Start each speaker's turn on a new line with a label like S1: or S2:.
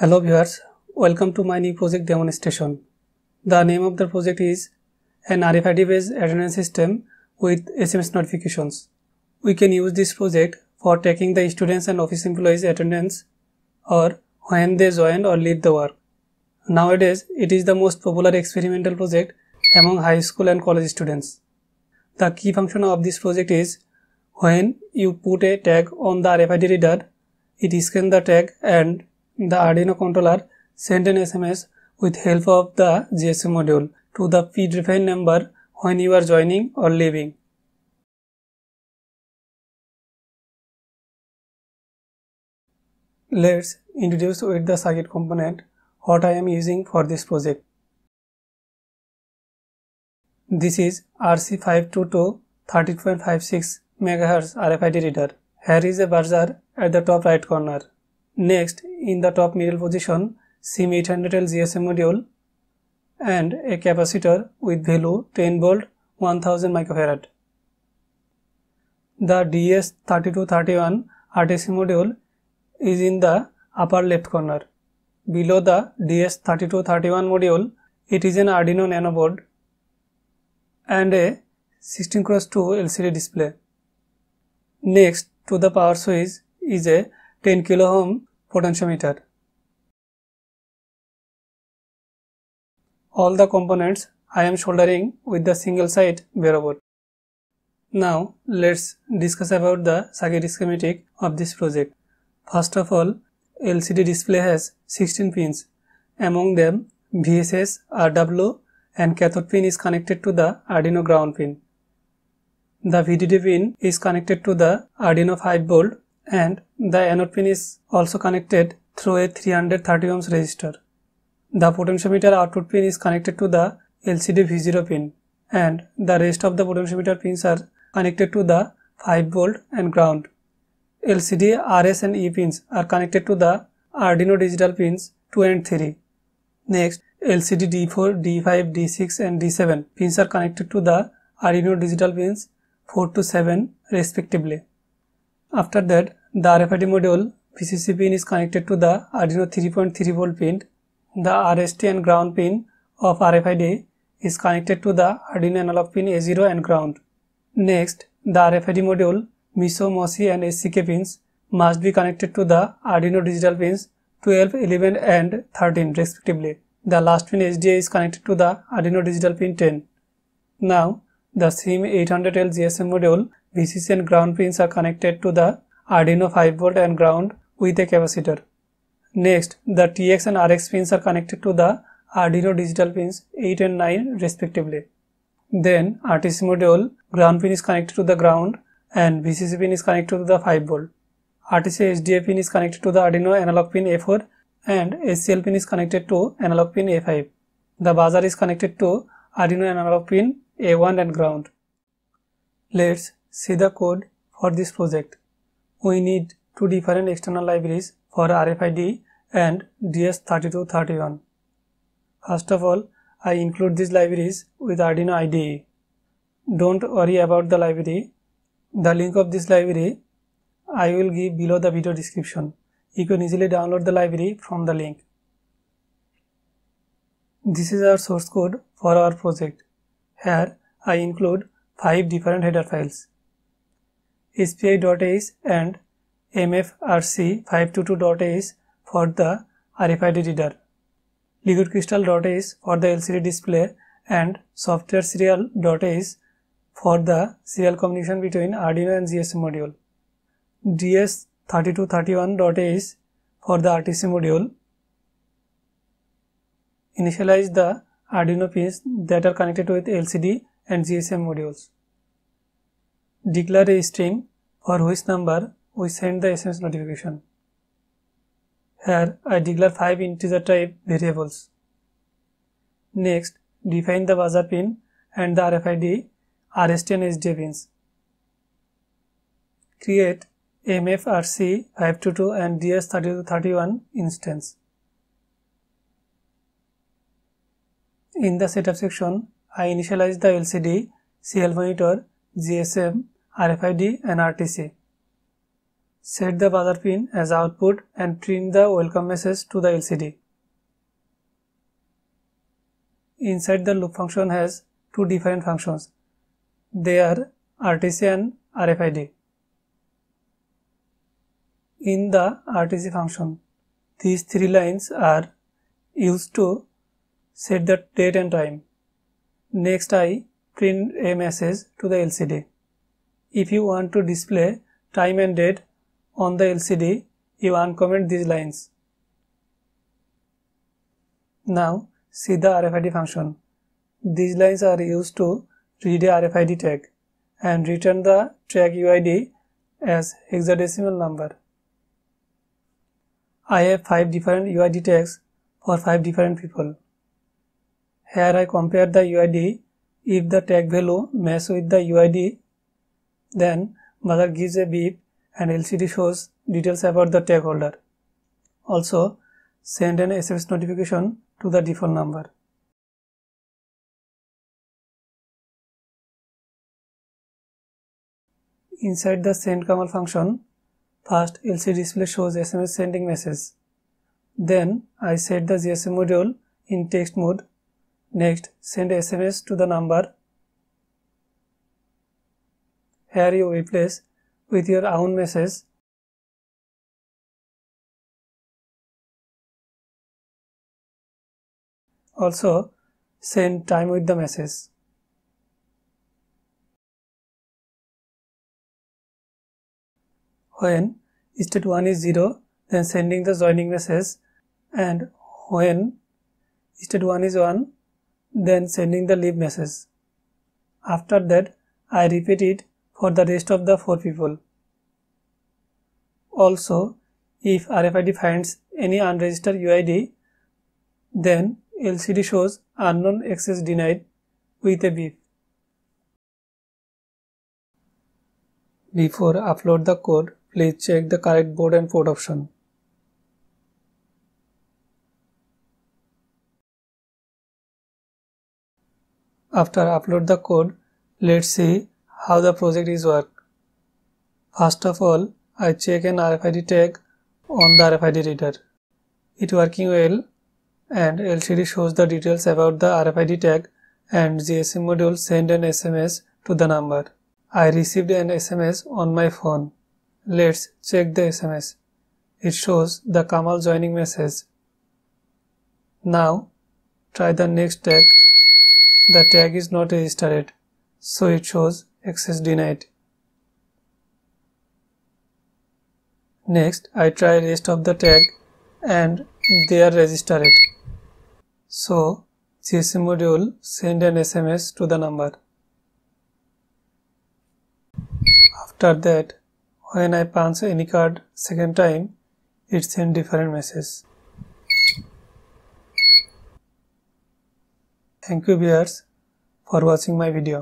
S1: Hello viewers, welcome to my new project demonstration. The name of the project is an RFID based attendance system with SMS notifications. We can use this project for tracking the students and office employees attendance or when they join or leave the work. Nowadays, it is the most popular experimental project among high school and college students. The key function of this project is when you put a tag on the RFID reader, it scans the tag and the Arduino controller sends an SMS with help of the GSM module to the predefined number when you are joining or leaving. Let's introduce with the circuit component what I am using for this project. This is RC522 30.56 MHz RFID reader. Here is a buzzer at the top right corner. Next, in the top middle position, SIM 800L GSM module and a capacitor with value 10 volt 1000 microfarad. The DS3231 RTC module is in the upper left corner. Below the DS3231 module, it is an Arduino Nano board and a 16 cross 2 LCD display. Next to the power switch is a 10 kilo ohm potentiometer. All the components I am soldering with the single side board. Now let's discuss about the circuit schematic of this project. First of all, LCD display has 16 pins. Among them, VSS, RW and cathode pin is connected to the Arduino ground pin. The VDD pin is connected to the Arduino 5 volt and the anode pin is also connected through a 330 ohms resistor. The potentiometer output pin is connected to the LCD V0 pin and the rest of the potentiometer pins are connected to the 5 volt and ground. LCD RS and E pins are connected to the Arduino digital pins 2 and 3. Next, LCD D4, D5, D6 and D7 pins are connected to the Arduino digital pins 4 to 7 respectively. After that, the RFID module VCC pin is connected to the Arduino 3.3 volt pin. The RST and ground pin of RFID is connected to the Arduino analog pin A0 and ground. Next, the RFID module MISO, MOSI and SCK pins must be connected to the Arduino digital pins 12, 11 and 13 respectively. The last pin SDA is connected to the Arduino digital pin 10. Now, the SIM800L GSM module, VCC and ground pins are connected to the Arduino 5V and ground with a capacitor. Next, the TX and RX pins are connected to the Arduino digital pins 8 and 9 respectively. Then RTC module ground pin is connected to the ground and VCC pin is connected to the 5V. RTC SDA pin is connected to the Arduino analog pin A4 and SCL pin is connected to analog pin A5. The buzzer is connected to Arduino analog pin A1 and ground. Let's see the code for this project we need two different external libraries for RFID and DS3231. First of all, I include these libraries with Arduino IDE. Don't worry about the library. The link of this library I will give below the video description. You can easily download the library from the link. This is our source code for our project. Here I include 5 different header files. SPI.ACE and MFRC522.ACE for the RFID reader, LiquidCrystal.ACE for the LCD display and software for the serial communication between Arduino and GSM module. DS3231.ACE for the RTC module. Initialize the Arduino pins that are connected with LCD and GSM modules declare a string for which number we send the SMS notification. Here I declare 5 integer type variables. Next, define the buzzer pin and the RFID RST and SD pins. Create MFRC522 and DS3231 instance. In the setup section, I initialize the LCD, CL monitor GSM, RFID and RTC. Set the buzzer pin as output and print the welcome message to the LCD. Inside the loop function has two different functions. They are RTC and RFID. In the RTC function, these three lines are used to set the date and time. Next I print a message to the LCD. If you want to display time and date on the LCD, you uncomment these lines. Now see the RFID function. These lines are used to read a RFID tag and return the tag UID as hexadecimal number. I have 5 different UID tags for 5 different people. Here I compare the UID if the tag value matches with the UID, then mother gives a beep and LCD shows details about the tag holder. Also, send an SMS notification to the default number. Inside the send command function, first LCD display shows SMS sending message. Then I set the GSM module in text mode Next, send SMS to the number. Here you replace with your own message. Also, send time with the message. When state 1 is 0, then sending the joining message and when state 1 is 1, then sending the leave message. After that, I repeat it for the rest of the 4 people. Also, if RFID finds any unregistered UID, then LCD shows unknown access denied with a beep. Before upload the code, please check the correct board and port option. After I upload the code, let's see how the project is work. First of all, I check an RFID tag on the RFID reader. It working well and LCD shows the details about the RFID tag and GSM module send an SMS to the number. I received an SMS on my phone. Let's check the SMS. It shows the Kamal joining message. Now try the next tag the tag is not registered, so it shows access denied. Next, I try rest of the tag and they are registered. So, GC module send an SMS to the number. After that, when I punch any card second time, it send different message. Thank you viewers for watching my video.